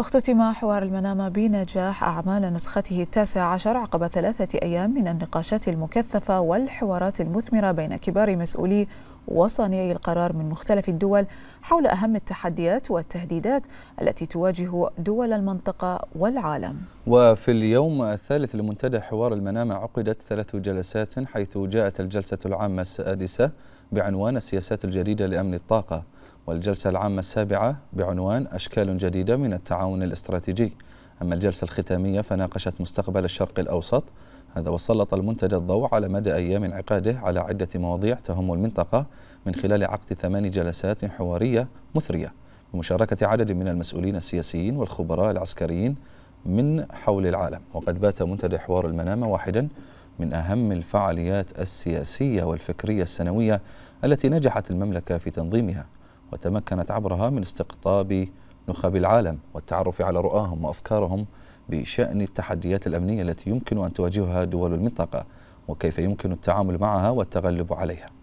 واختتم حوار المنامة بنجاح أعمال نسخته التاسع عشر عقب ثلاثة أيام من النقاشات المكثفة والحوارات المثمرة بين كبار مسؤولي وصانعي القرار من مختلف الدول حول أهم التحديات والتهديدات التي تواجه دول المنطقة والعالم وفي اليوم الثالث لمنتدى حوار المنامة عقدت ثلاث جلسات حيث جاءت الجلسة العامة السادسة بعنوان السياسات الجديدة لأمن الطاقة والجلسة العامة السابعة بعنوان أشكال جديدة من التعاون الاستراتيجي أما الجلسة الختامية فناقشت مستقبل الشرق الأوسط هذا وسلط المنتدى الضوء على مدى أيام انعقاده على عدة مواضيع تهم المنطقة من خلال عقد ثمان جلسات حوارية مثرية بمشاركة عدد من المسؤولين السياسيين والخبراء العسكريين من حول العالم وقد بات منتدى حوار المنامة واحدا من أهم الفعاليات السياسية والفكرية السنوية التي نجحت المملكة في تنظيمها وتمكنت عبرها من استقطاب نخب العالم والتعرف على رؤاهم وأفكارهم بشأن التحديات الأمنية التي يمكن أن تواجهها دول المنطقة وكيف يمكن التعامل معها والتغلب عليها